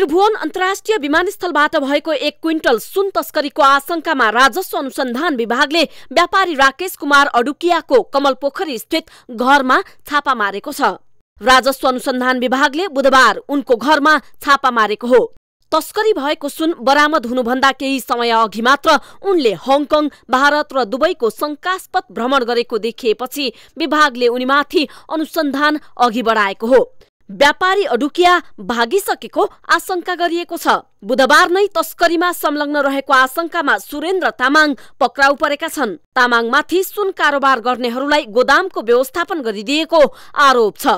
त्रिभुवन अन्तर्राष्ट्रिय विमानस्थलबाट भएको एक क्विन्टल सुन तस्करीको आशंकामा राजस्व अनुसन्धान विभागले व्यापारी राकेश कुमार अडुकियाको कमल पोखरी स्थित घरमा छापा मारेको छ राजस्व अनुसन्धान विभागले बुधबार उनको घरमा छापा मारेको हो तस्करी भएको सुन बरामद हुनुभन्दा केही समय अघि मात्र उनले हङकङ भारत र दुबईको शङ्कास्पद भ्रमण गरेको देखिएपछि विभागले उनीमाथि अनुसन्धान अघि बढाएको हो व्यापारी अडुकिया भागिसकेको आशंका गरिएको छ बुधबार नै तस्करीमा संलग्न रहेको आशंकामा सुरेन्द्र तामाङ पक्राउ परेका छन् तामाङमाथि सुन कारोबार गर्नेहरूलाई गोदामको व्यवस्थापन गरिदिएको आरोप छ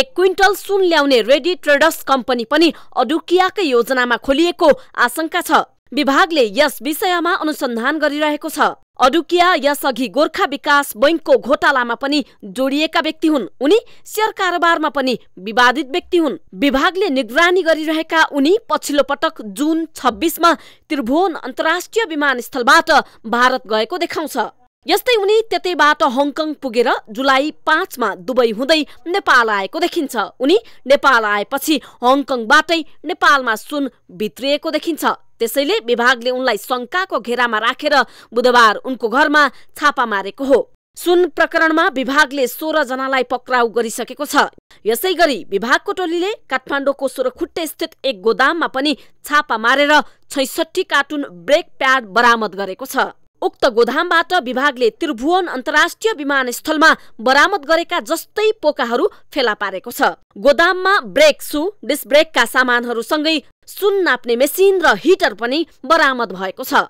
एक क्विन्टल सुन ल्याउने रेडी ट्रेडर्स कम्पनी पनि अडुकियाकै योजनामा खोलिएको आशंका छ विभागले यस विषयमा अनुसन्धान गरिरहेको छ अडुकिया यसअघि गोर्खा विकास बैङ्कको घोटालामा पनि जोडिएका व्यक्ति हुन् उनी सेयर कारोबारमा पनि विवादित व्यक्ति हुन् विभागले निगरानी गरिरहेका उनी पछिल्लो पटक जुन छब्बिसमा त्रिभुवन अन्तर्राष्ट्रिय विमानस्थलबाट भारत गएको देखाउँछ यस्तै उनी त्यतैबाट हङकङ पुगेर जुलाई पाँचमा दुबई हुँदै नेपाल आएको देखिन्छ उनी नेपाल आएपछि हङकङबाटै नेपालमा सुन भित्रिएको देखिन्छ त्यसैले विभागले उनलाई शङ्काको घेरामा राखेर बुधबार उनको घरमा छापा मारेको हो सुन प्रकरणमा विभागले जनालाई पक्राउ गरिसकेको छ यसै गरी विभागको टोलीले काठमाडौँको सोह्रखुट्टे स्थित एक गोदाममा पनि छापा मारेर छैसठी कार्टुन ब्रेक प्याड बरामद गरेको छ उक्त गोदामबाट विभागले त्रिभुवन अन्तर्राष्ट्रिय विमानस्थलमा बरामद गरेका जस्तै पोकाहरू फेला पारेको छ गोदाममा ब्रेक सु डिस्क ब्रेकका सामानहरूसँगै सुन नाप्ने मेसिन र हिटर पनि बरामद भएको छ